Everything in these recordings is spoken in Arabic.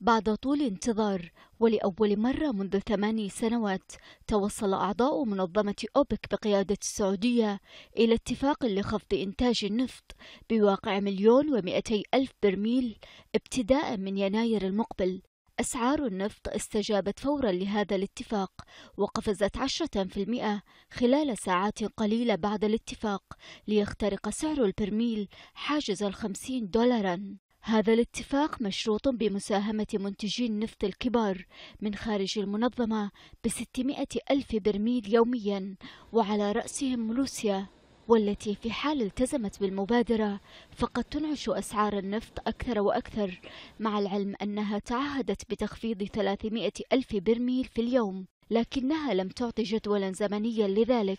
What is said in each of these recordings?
بعد طول انتظار ولأول مرة منذ ثماني سنوات توصل أعضاء منظمة أوبك بقيادة السعودية إلى اتفاق لخفض إنتاج النفط بواقع مليون ومئتي ألف برميل ابتداء من يناير المقبل أسعار النفط استجابت فورا لهذا الاتفاق وقفزت 10% خلال ساعات قليلة بعد الاتفاق ليخترق سعر البرميل حاجز الخمسين دولارا هذا الاتفاق مشروط بمساهمة منتجي النفط الكبار من خارج المنظمة ب ألف برميل يوميا وعلى رأسهم روسيا والتي في حال التزمت بالمبادرة فقد تنعش أسعار النفط أكثر وأكثر مع العلم أنها تعهدت بتخفيض 300 ألف برميل في اليوم لكنها لم تعطي جدولا زمنيا لذلك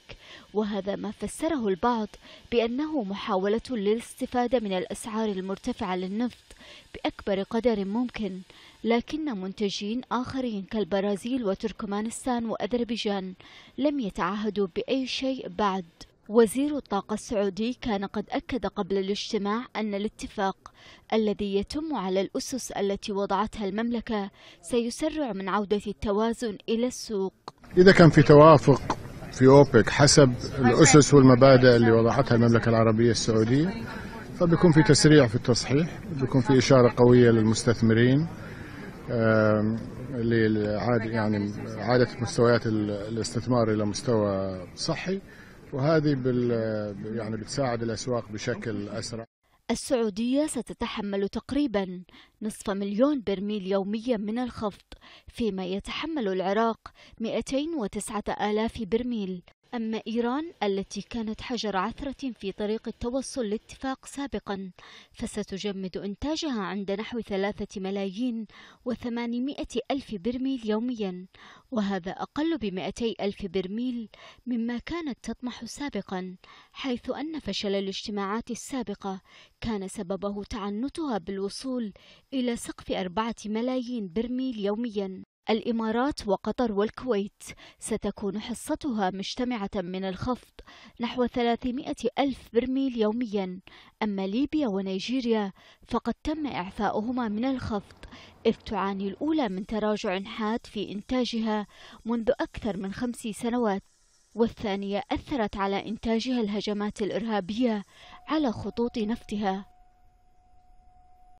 وهذا ما فسره البعض بأنه محاولة للاستفادة من الأسعار المرتفعة للنفط بأكبر قدر ممكن لكن منتجين آخرين كالبرازيل وتركمانستان وأذربيجان لم يتعهدوا بأي شيء بعد وزير الطاقة السعودي كان قد أكد قبل الاجتماع أن الاتفاق الذي يتم على الأسس التي وضعتها المملكة سيسرع من عودة التوازن إلى السوق إذا كان في توافق في أوبك حسب الأسس والمبادئ اللي وضعتها المملكة العربية السعودية فبيكون في تسريع في التصحيح بيكون في إشارة قوية للمستثمرين عاد يعني عادة مستويات الاستثمار إلى مستوى صحي وهذه بال يعني بتساعد الأسواق بشكل أسرع السعودية ستتحمل تقريبا نصف مليون برميل يوميا من الخفض فيما يتحمل العراق 209 آلاف برميل أما إيران التي كانت حجر عثرة في طريق التوصل لاتفاق سابقا فستجمد إنتاجها عند نحو ثلاثة ملايين وثمانمائة ألف برميل يوميا وهذا أقل بمائتي ألف برميل مما كانت تطمح سابقا حيث أن فشل الاجتماعات السابقة كان سببه تعنتها بالوصول إلى سقف أربعة ملايين برميل يوميا الإمارات وقطر والكويت ستكون حصتها مجتمعة من الخفض نحو 300 ألف برميل يوميا أما ليبيا ونيجيريا فقد تم إعفاؤهما من الخفض إذ تعاني الأولى من تراجع حاد في إنتاجها منذ أكثر من خمس سنوات والثانية أثرت على إنتاجها الهجمات الإرهابية على خطوط نفطها